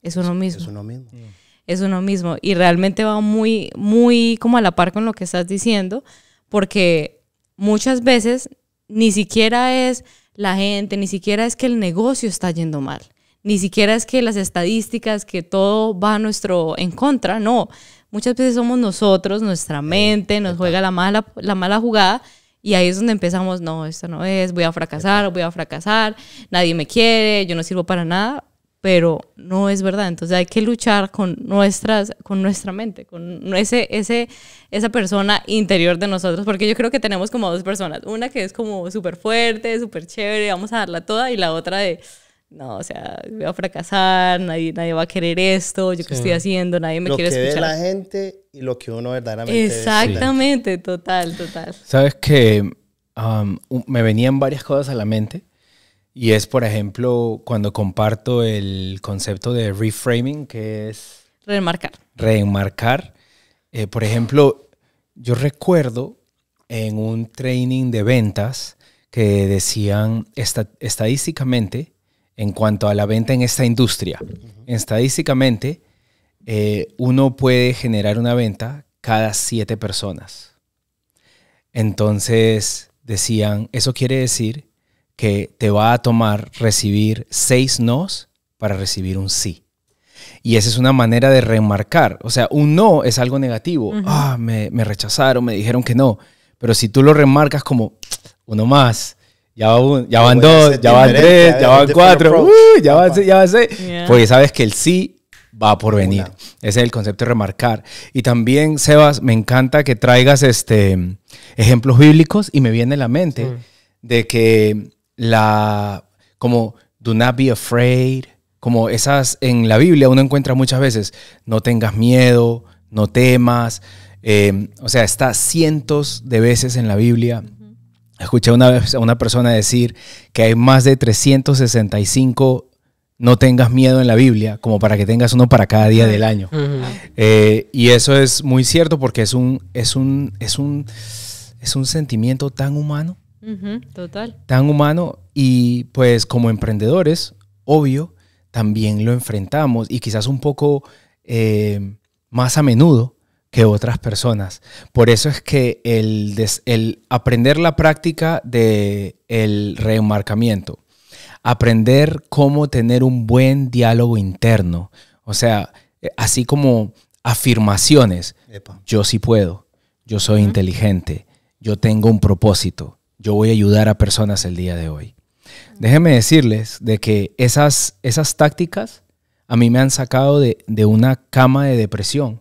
Speaker 2: es uno mismo. Es uno mismo. Mm es uno mismo. Y realmente va muy, muy como a la par con lo que estás diciendo, porque muchas veces ni siquiera es la gente, ni siquiera es que el negocio está yendo mal, ni siquiera es que las estadísticas, que todo va a nuestro en contra, no. Muchas veces somos nosotros, nuestra mente nos juega la mala, la mala jugada y ahí es donde empezamos, no, esto no es, voy a fracasar, voy a fracasar, nadie me quiere, yo no sirvo para nada, pero no es verdad. Entonces hay que luchar con, nuestras, con nuestra mente, con ese, ese, esa persona interior de nosotros, porque yo creo que tenemos como dos personas, una que es como súper fuerte, súper chévere, vamos a darla toda, y la otra de, no, o sea, voy a fracasar, nadie, nadie va a querer esto, yo qué estoy haciendo, nadie me quiere escuchar. Lo que la
Speaker 4: gente y lo que uno verdaderamente
Speaker 2: Exactamente, total, total.
Speaker 3: Sabes que um, me venían varias cosas a la mente y es, por ejemplo, cuando comparto el concepto de reframing, que es... Remarcar. Reenmarcar. Eh, por ejemplo, yo recuerdo en un training de ventas que decían estadísticamente, en cuanto a la venta en esta industria, estadísticamente, eh, uno puede generar una venta cada siete personas. Entonces, decían, eso quiere decir que te va a tomar recibir seis nos para recibir un sí. Y esa es una manera de remarcar. O sea, un no es algo negativo. Ah, me, rechazaron, me dijeron que no. Pero si tú lo remarcas como uno más, ya, va ya van dos, ya van tres, uh, ya van cuatro, ya van seis, pues ya van seis. Pues sabes que el sí va por venir. Ese es el concepto de remarcar. Y también, Sebas, me encanta que traigas este, ejemplos bíblicos y me viene a la mente de que la, como do not be afraid, como esas en la Biblia uno encuentra muchas veces, no tengas miedo, no temas, eh, o sea, está cientos de veces en la Biblia. Escuché una vez a una persona decir que hay más de 365 no tengas miedo en la Biblia, como para que tengas uno para cada día del año. Eh, y eso es muy cierto porque es un, es un, es un, es un sentimiento tan humano total. Tan humano y pues como emprendedores, obvio, también lo enfrentamos y quizás un poco eh, más a menudo que otras personas. Por eso es que el, aprender la práctica del el reenmarcamiento, aprender cómo tener un buen diálogo interno, o sea, eh, así como afirmaciones, yo sí puedo, yo soy inteligente, yo tengo un propósito, yo voy a ayudar a personas el día de hoy. Déjenme decirles de que esas, esas tácticas a mí me han sacado de, de una cama de depresión.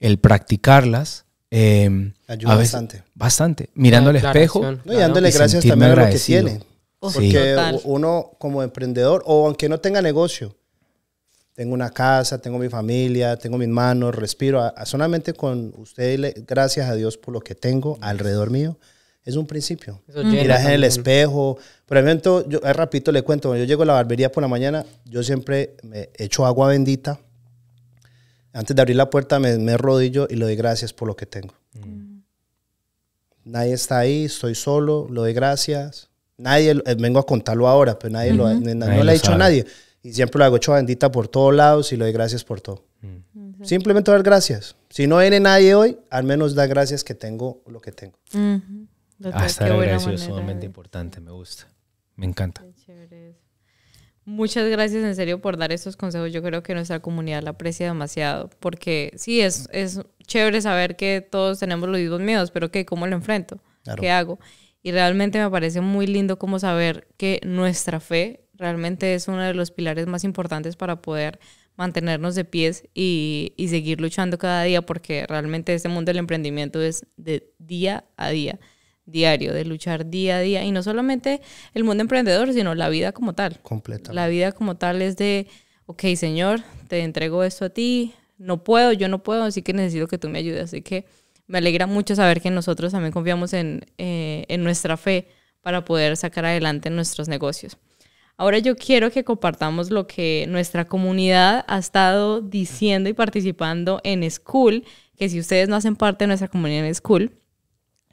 Speaker 3: El practicarlas. Em, Ayuda bastante. Bastante. Mirando al espejo. y dándole gracias también a lo que tiene. Porque
Speaker 4: uno como emprendedor, o aunque no tenga negocio, tengo una casa, tengo mi familia, tengo mis manos, respiro, a, solamente con ustedes, gracias a Dios por lo que tengo alrededor mío es un principio. Mira en el espejo. Por ejemplo, yo rapidito le cuento, cuando yo llego a la barbería por la mañana, yo siempre me echo agua bendita. Antes de abrir la puerta me, rodillo y le doy gracias por lo que tengo. Mm. Nadie está ahí, estoy solo, Lo doy gracias. Nadie, eh, vengo a contarlo ahora, pero nadie, lo, no ha dicho a nadie. Y siempre lo hago echo bendita por todos lados y lo doy gracias por todo. Mm. Simplemente dar gracias. Si no viene nadie hoy, al menos da gracias que tengo lo que tengo
Speaker 3: hasta ahora eso es sumamente importante, me gusta, me encanta.
Speaker 2: Muchas gracias en serio por dar estos consejos. Yo creo que nuestra comunidad la aprecia demasiado porque sí, es, es chévere saber que todos tenemos los mismos miedos, pero que cómo lo enfrento, qué hago. Y realmente me parece muy lindo como saber que nuestra fe realmente es uno de los pilares más importantes para poder mantenernos de pies y, y seguir luchando cada día porque realmente este mundo del emprendimiento es de día a día diario, de luchar día a día. Y no solamente el mundo emprendedor, sino la vida como tal.
Speaker 4: Completo. La
Speaker 2: vida como tal es de, ok, Señor, te entrego esto a ti, no puedo, yo no puedo, así que necesito que tú me ayudes. Así que me alegra mucho saber que nosotros también confiamos en, eh, en nuestra fe para poder sacar adelante nuestros negocios. Ahora yo quiero que compartamos lo que nuestra comunidad ha estado diciendo y participando en School, que si ustedes no hacen parte de nuestra comunidad en School,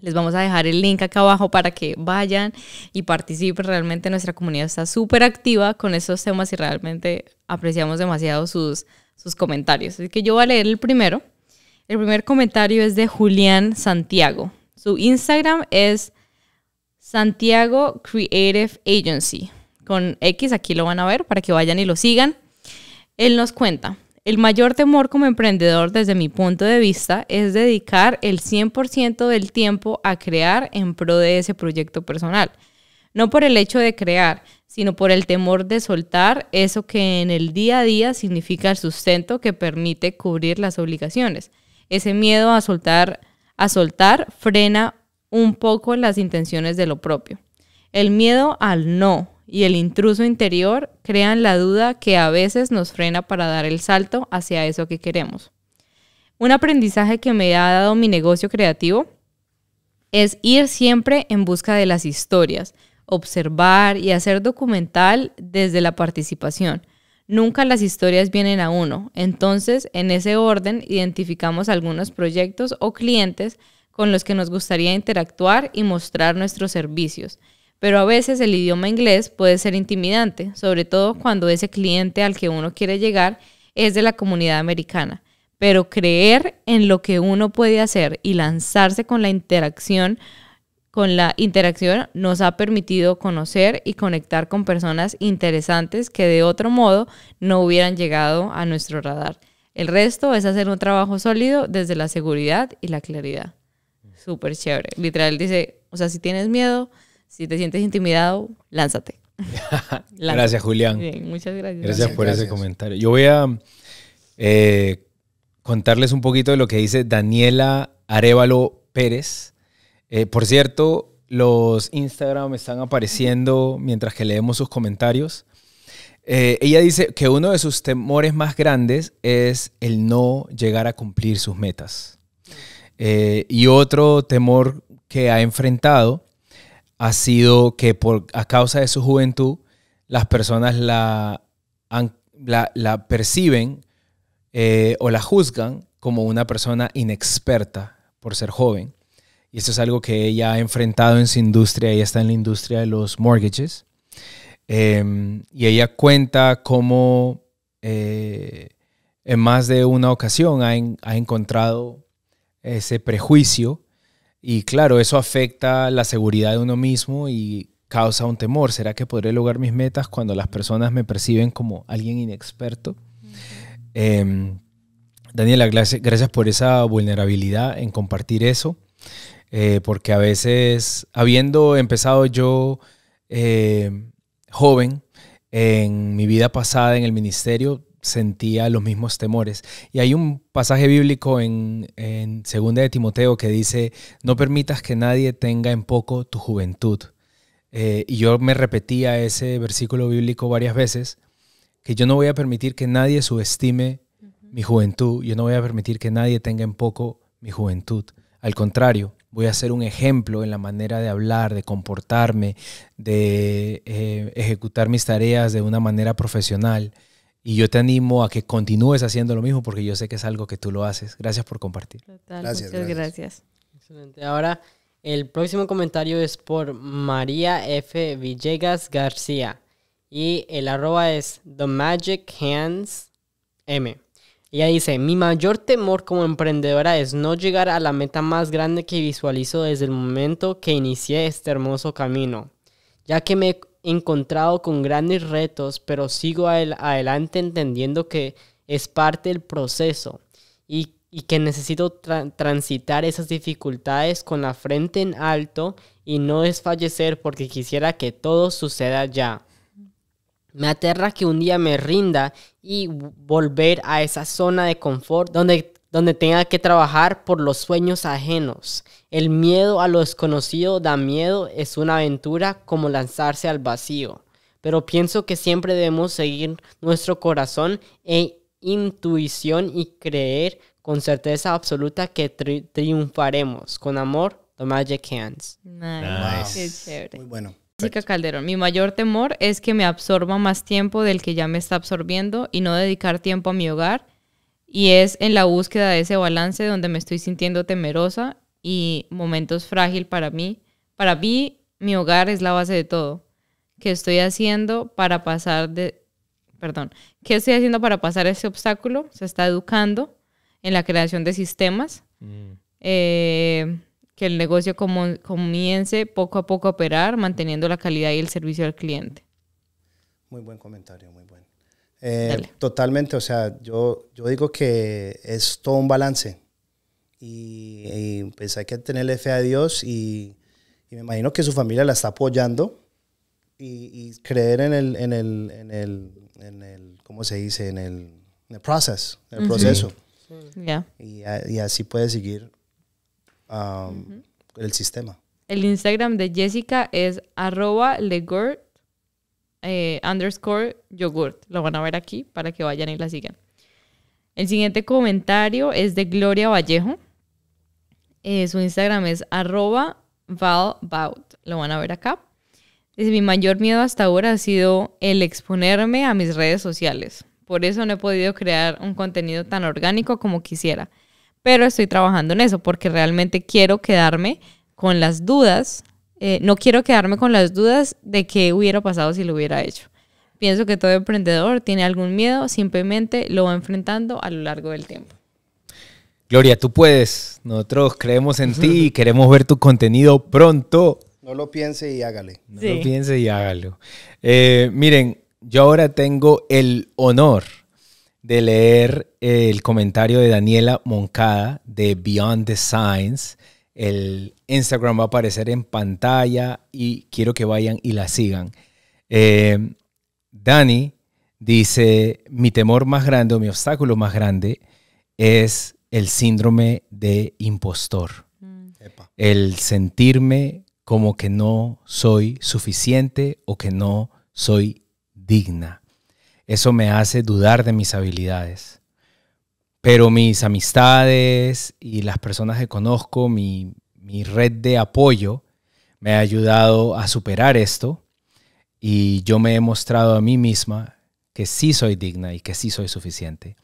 Speaker 2: les vamos a dejar el link acá abajo para que vayan y participen. Realmente nuestra comunidad está súper activa con esos temas y realmente apreciamos demasiado sus, sus comentarios. Así que yo voy a leer el primero. El primer comentario es de Julián Santiago. Su Instagram es Santiago Creative Agency. Con X, aquí lo van a ver para que vayan y lo sigan. Él nos cuenta. El mayor temor como emprendedor desde mi punto de vista es dedicar el 100% del tiempo a crear en pro de ese proyecto personal. No por el hecho de crear, sino por el temor de soltar eso que en el día a día significa el sustento que permite cubrir las obligaciones. Ese miedo a soltar, a soltar frena un poco las intenciones de lo propio. El miedo al no, y el intruso interior crean la duda que a veces nos frena para dar el salto hacia eso que queremos. Un aprendizaje que me ha dado mi negocio creativo es ir siempre en busca de las historias, observar y hacer documental desde la participación. Nunca las historias vienen a uno, entonces en ese orden identificamos algunos proyectos o clientes con los que nos gustaría interactuar y mostrar nuestros servicios pero a veces el idioma inglés puede ser intimidante, sobre todo cuando ese cliente al que uno quiere llegar es de la comunidad americana. Pero creer en lo que uno puede hacer y lanzarse con la interacción con la interacción nos ha permitido conocer y conectar con personas interesantes que de otro modo no hubieran llegado a nuestro radar. El resto es hacer un trabajo sólido desde la seguridad y la claridad. Súper chévere. Literal dice, o sea, si tienes miedo, si te sientes intimidado, lánzate. gracias, Julián. muchas gracias. Gracias, por ese
Speaker 3: comentario. Yo voy a eh, contarles un poquito de lo que dice Daniela Arevalo Pérez. Eh, por cierto, los Instagram están apareciendo mientras que leemos sus comentarios. Eh, ella dice que uno de sus temores más grandes es el no llegar a cumplir sus metas. y otro temor que ha enfrentado ha sido que por, a causa de su juventud las personas la, la, la perciben eh, o la juzgan como una persona inexperta por ser joven. Y esto es algo que ella ha enfrentado en su industria, ella está en la industria de los mortgages. Em, y ella cuenta cómo eh, en más de una ocasión ha encontrado ese prejuicio y claro, eso afecta la seguridad de uno mismo y causa un temor. ¿Será que podré lograr mis metas cuando las personas me perciben como alguien inexperto? Em, Daniela, gracias por esa vulnerabilidad en compartir eso, eh, porque a veces, habiendo empezado yo eh, joven en mi vida pasada en el ministerio, sentía los mismos temores. Y hay un pasaje bíblico en, en Segunda de Timoteo que dice, no permitas que nadie tenga en poco tu juventud. Eh, y yo me repetía ese versículo bíblico varias veces, que yo no voy a permitir que nadie subestime mi juventud, yo no voy a permitir que nadie tenga en poco mi juventud. Al contrario, voy a ser un ejemplo en la manera de hablar, de comportarme, de eh, ejecutar mis tareas de una manera profesional. Y yo te animo a que continúes haciendo lo mismo porque yo sé que es algo que tú lo haces. Gracias por compartir.
Speaker 1: Total, gracias, muchas gracias. Excelente. Ahora, el próximo comentario es por María F. Villegas García. Y el arroba es The Magic Hands M. Ella dice, mi mayor temor como emprendedora es no llegar a la meta más grande que visualizo desde el momento que inicié este hermoso camino, ya que me encontrado con grandes retos, pero sigo adelante entendiendo que es parte del proceso y, que necesito transitar esas dificultades con la frente en alto y no desfallecer porque quisiera que todo suceda ya. Me aterra que un día me rinda y volver a esa zona de confort donde donde tenga que trabajar por los sueños ajenos. El miedo a lo desconocido da miedo, es una aventura como lanzarse al vacío. Pero pienso que siempre debemos seguir nuestro corazón e intuición y creer con certeza absoluta que triunfaremos. Con amor, The Magic Hands. Muy
Speaker 2: bueno. Chica Calderón, mi mayor temor es que me absorba más tiempo del que ya me está absorbiendo y no dedicar tiempo a mi hogar y es en la búsqueda de ese balance donde me estoy sintiendo temerosa y momentos frágil para mí. Para mí, mi hogar es la base de todo. ¿Qué estoy haciendo para pasar de... Perdón, ¿qué estoy haciendo para pasar ese obstáculo? Se está educando en la creación de sistemas. Mm. Eh, que el negocio comience poco a poco a operar, manteniendo la calidad y el servicio al cliente.
Speaker 4: Muy buen comentario, muy eh, totalmente, o sea, yo, yo digo que es todo un balance y, pues hay que tenerle fe a Dios y, me imagino que su familia la está apoyando y, creer en el, en el, en el, en el, ¿cómo se dice? En el, en el proceso. Y, así puede seguir um, el sistema.
Speaker 2: El Instagram de Jessica es arroba legor eh, underscore yogurt. Lo van a ver aquí para que vayan y la sigan. El siguiente comentario es de Gloria Vallejo. Eh, su Instagram es arroba valbaut. Lo van a ver acá. Dice, mi mayor miedo hasta ahora ha sido el exponerme a mis redes sociales. Por eso no he podido crear un contenido tan orgánico como quisiera. Pero estoy trabajando en eso porque realmente quiero quedarme con las dudas eh, no quiero quedarme con las dudas de qué hubiera pasado si lo hubiera hecho. Pienso que todo emprendedor tiene algún miedo, simplemente lo va enfrentando a lo largo del tiempo.
Speaker 3: Gloria, tú puedes. Nosotros creemos en ti y queremos ver tu contenido pronto.
Speaker 4: No lo piense y hágale. No lo piense
Speaker 3: y hágalo. Eh, miren, yo ahora tengo el honor de leer el comentario de Daniela Moncada de Beyond the Science el Instagram va a aparecer en pantalla y quiero que vayan y la sigan. Eh, Dani dice, mi temor más grande o mi obstáculo más grande es el síndrome de impostor. Mm. El sentirme como que no soy suficiente o que no soy digna. Eso me hace dudar de mis habilidades. Pero mis amistades y las personas que conozco, mi, mi red de apoyo, me ha ayudado a superar esto y yo me he mostrado a mí misma que sí soy digna y que sí soy suficiente.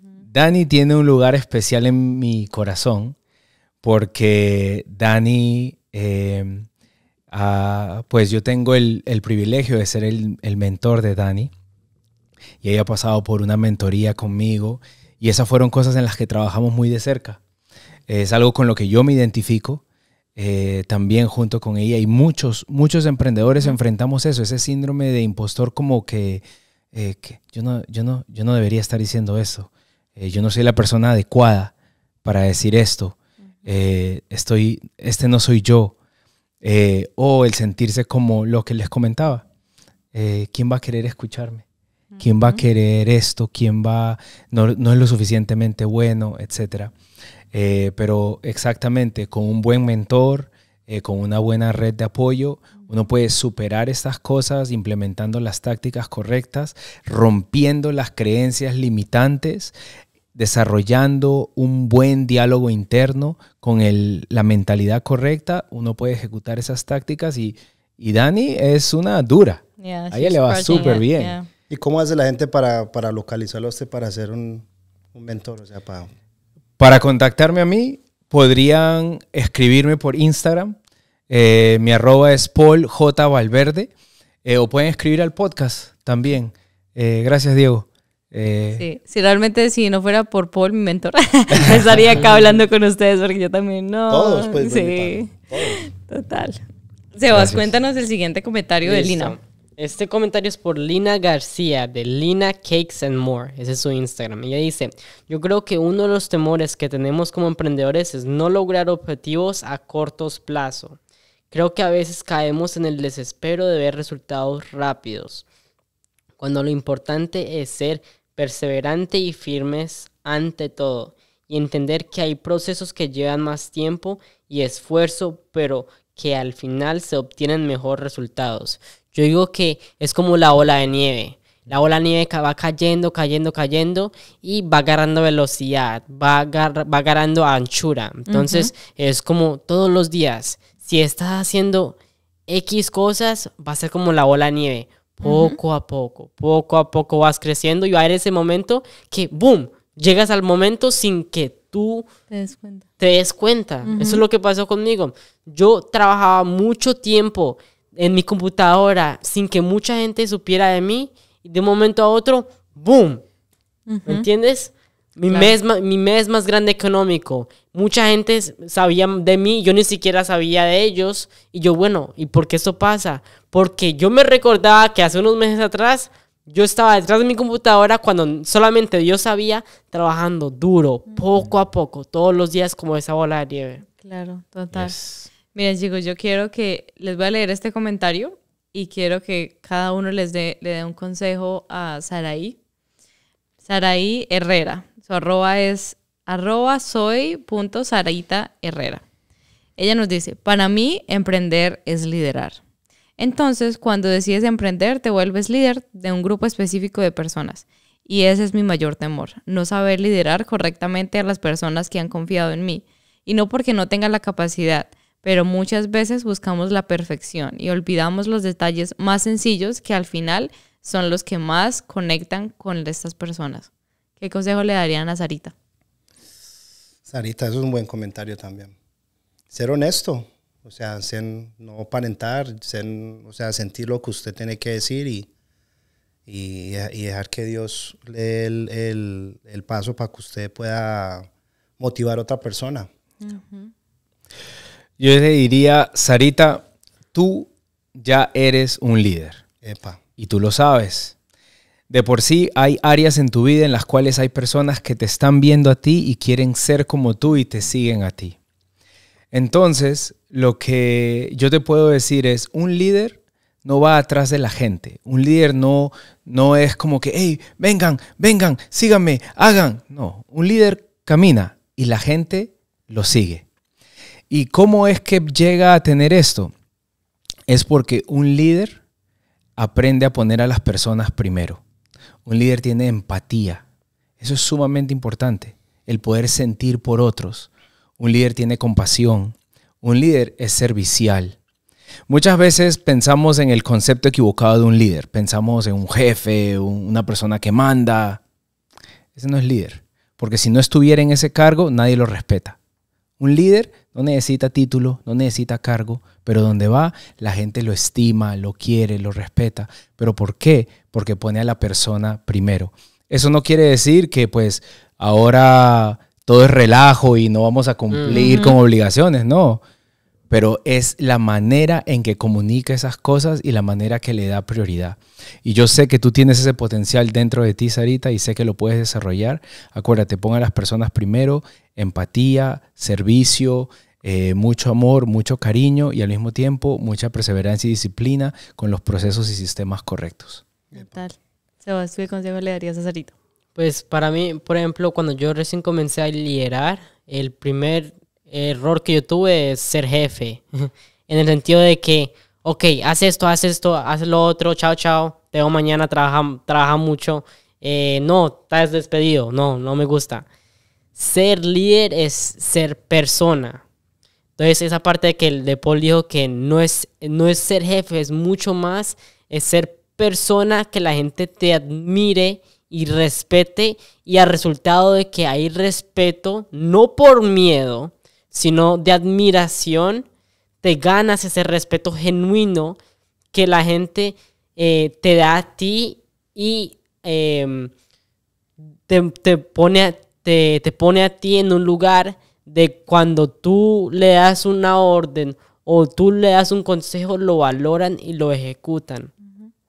Speaker 3: Dani tiene un lugar especial en mi corazón porque Dani, em, pues yo tengo el, privilegio de ser el, el, mentor de Dani y ella ha pasado por una mentoría conmigo y esas fueron cosas en las que trabajamos muy de cerca. Es algo con lo que yo me identifico. Eh, también junto con ella y muchos, muchos emprendedores enfrentamos eso, ese síndrome de impostor como eh, que, yo, no, yo, no, yo no debería estar diciendo eso, eh, yo no soy la persona adecuada para decir esto, estoy, este no soy yo, o el sentirse como lo que les comentaba, ¿quién va a querer escucharme? ¿Quién va a querer esto? ¿Quién va? No, no es lo suficientemente bueno, etcétera. Eh, pero exactamente, con un buen mentor, eh, con una buena red de apoyo, uno puede superar estas cosas implementando las tácticas correctas, rompiendo las creencias limitantes, desarrollando un buen diálogo interno con el, la mentalidad correcta, uno
Speaker 4: puede ejecutar esas tácticas y, y Dani es una dura. a ella le va súper bien. ¿Y cómo hace la gente para, para localizarlo a usted para ser un, mentor? O sea, para...
Speaker 3: para contactarme a mí, podrían escribirme por Instagram. Eh, mi arroba es Paul J. Valverde. Eh, o pueden escribir al podcast también. Eh, gracias, Diego. Sí,
Speaker 2: si realmente si no fuera por Paul, mi mentor, estaría acá hablando con ustedes porque yo también no. Todos, pues. Sí, total. Sebas, cuéntanos el siguiente comentario de Lina.
Speaker 1: Este comentario es por Lina García de Lina Cakes and More. Ese es su Instagram. Ella dice, yo creo que uno de los temores que tenemos como emprendedores es no lograr objetivos a corto plazo. Creo que a veces caemos en el desespero de ver resultados rápidos, cuando lo importante es ser perseverante y firmes ante todo y entender que hay procesos que llevan más tiempo y esfuerzo, pero que al final se obtienen mejores resultados. Yo digo que es como la ola de nieve. La ola de nieve va cayendo, cayendo, cayendo y va agarrando velocidad, va, va agarrando anchura. Entonces es como todos los días. Si estás haciendo X cosas, va a ser como la ola de nieve. Poco a poco, poco a poco vas creciendo y va a haber ese momento que, ¡boom! Llegas al momento sin que tú te des cuenta. Eso es lo que pasó conmigo. Yo trabajaba mucho tiempo en mi computadora sin que mucha gente supiera de mí y de un momento a otro, ¡boom! ¿Me entiendes?
Speaker 2: Mi, mes, mi
Speaker 1: mes más grande económico. Mucha gente sabía de mí, yo ni siquiera sabía de ellos. Y yo, bueno, ¿y por qué esto pasa? Porque yo me recordaba que hace unos meses atrás yo estaba detrás de mi computadora cuando solamente Dios sabía, trabajando duro, poco a poco, todos los días como esa bola de nieve.
Speaker 2: Claro, total. Miren chicos, yo quiero que les voy a leer este comentario y quiero que cada uno les dé, un consejo a Saraí. Saraí Herrera. Su arroba es arroba soy Ella nos dice, para mí emprender es liderar. Entonces, cuando decides emprender, te vuelves líder de un grupo específico de personas. Y ese es mi mayor temor, no saber liderar correctamente a las personas que han confiado en mí. Y no porque no tenga la capacidad, pero muchas veces buscamos la perfección y olvidamos los detalles más sencillos que al final son los que más conectan con estas personas. ¿Qué consejo le darían a Sarita?
Speaker 4: Sarita, eso es un buen comentario también. Ser honesto, o sea, ser, no aparentar, o sea, sentir lo que usted tiene que decir y, y, dejar que Dios le dé el, paso para que usted pueda motivar a otra persona. Ajá.
Speaker 3: Yo te diría, Sarita, tú ya eres un líder. Y tú lo sabes. De por sí hay áreas en tu vida en las cuales hay personas que te están viendo a ti y quieren ser como tú y te siguen a ti. Entonces, lo que yo te puedo decir es, un líder no va atrás de la gente. Un líder no, no es como que, hey, vengan, vengan, síganme, hagan. No, un líder camina y la gente lo sigue. ¿Y cómo es que llega a tener esto? Es porque un líder aprende a poner a las personas primero. Un líder tiene empatía. Eso es sumamente importante, el poder sentir por otros. Un líder tiene compasión. Un líder es servicial. Muchas veces pensamos en el concepto equivocado de un líder. Pensamos en un jefe, una persona que manda. Ese no es líder. Porque si no estuviera en ese cargo, nadie lo respeta. Un líder no necesita título, no necesita cargo, pero donde va, la gente lo estima, lo quiere, lo respeta. ¿Pero por qué? Porque pone a la persona primero. Eso no quiere decir que pues ahora todo es relajo y no vamos a cumplir con obligaciones, no pero es la manera en que comunica esas cosas y la manera que le da prioridad. Y yo sé que tú tienes ese potencial dentro de ti, Sarita, y sé que lo puedes desarrollar. Acuérdate, ponga a las personas primero, empatía, servicio, eh, mucho amor, mucho cariño y al mismo tiempo mucha perseverancia y disciplina con los procesos y sistemas correctos.
Speaker 1: ¿Qué tal? Sebas, ¿qué consejo le darías a Sarita? Pues para mí, por ejemplo, cuando yo recién comencé a liderar, el primer error que yo tuve es ser jefe. en el sentido de que, ok, haz esto, haz esto, haz lo otro, chao, chao, te veo mañana, trabaja, trabaja mucho. Eh, no, estás despedido, no, no me gusta. Ser líder es ser persona. Entonces, esa parte de que De Paul dijo que no es, no es ser jefe, es mucho más, es ser persona que la gente te admire y respete y al resultado de que hay respeto, no por miedo, sino de admiración, te ganas ese respeto genuino que la gente eh, te da a ti y em, te, pone te pone a ti en un lugar de cuando tú le das una orden o tú le das un consejo, lo valoran y lo ejecutan.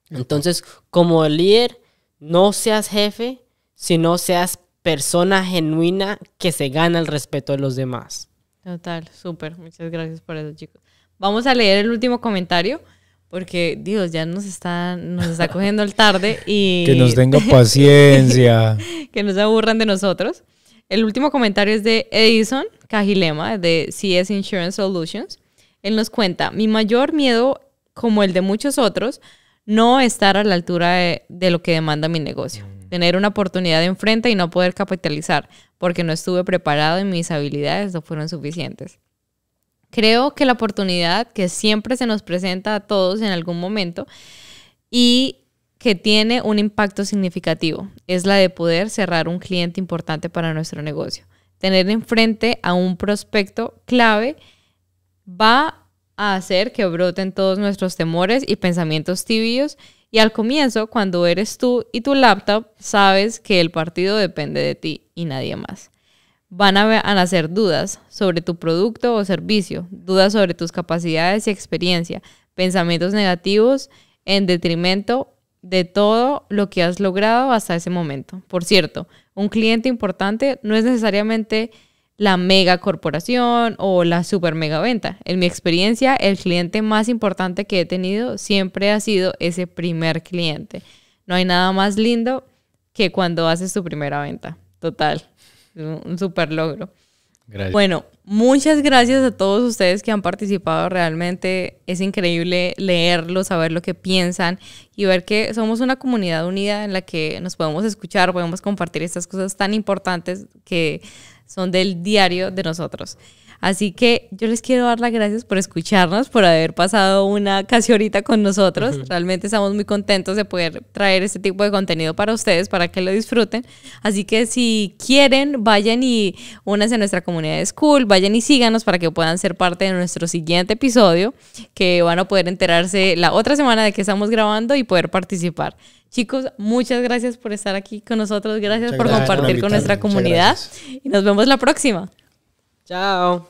Speaker 1: Entonces, como líder, no seas jefe, sino seas persona genuina que se gana el respeto de los demás.
Speaker 2: Total, súper. Muchas gracias por eso, chicos. Vamos a leer el último comentario porque Dios ya nos está, nos está cogiendo el tarde y... que nos tenga paciencia. que no se aburran de nosotros. El último comentario es de Edison Cajilema de CS Insurance Solutions. Él nos cuenta, mi mayor miedo, como el de muchos otros, no estar a la altura de lo que demanda mi negocio tener una oportunidad enfrente y no poder capitalizar, porque no estuve preparado y mis habilidades no fueron suficientes. Creo que la oportunidad que siempre se nos presenta a todos en algún momento y que tiene un impacto significativo es la de poder cerrar un cliente importante para nuestro negocio. Tener enfrente a un prospecto clave va a hacer que broten todos nuestros temores y pensamientos tibios y al comienzo, cuando eres tú y tu laptop, sabes que el partido depende de ti y nadie más. Van a, a nacer dudas sobre tu producto o servicio, dudas sobre tus capacidades y experiencia, pensamientos negativos en detrimento de todo lo que has logrado hasta ese momento. Por cierto, un cliente importante no es necesariamente la mega corporación o la super mega venta. En mi experiencia, el cliente más importante que he tenido siempre ha sido ese primer cliente. No hay nada más lindo que cuando haces tu primera venta. Total, un super logro. Gracias. Bueno, muchas gracias a todos ustedes que han participado. Realmente es increíble leerlo, saber lo que piensan y ver que somos una comunidad unida en la que nos podemos escuchar, podemos compartir estas cosas tan importantes que son del diario de nosotros. Así que yo les quiero dar las gracias por escucharnos, por haber pasado una casi horita con nosotros. Realmente estamos muy contentos de poder traer este tipo de contenido para ustedes, para que lo disfruten. Así que si quieren, vayan y únanse a nuestra comunidad de School, vayan y síganos para que puedan ser parte de nuestro siguiente episodio, que van a poder enterarse la otra semana de que estamos grabando y poder participar. Chicos, muchas gracias por estar aquí con nosotros. Gracias por compartir con nuestra comunidad. Y nos vemos la próxima.
Speaker 1: Tchau.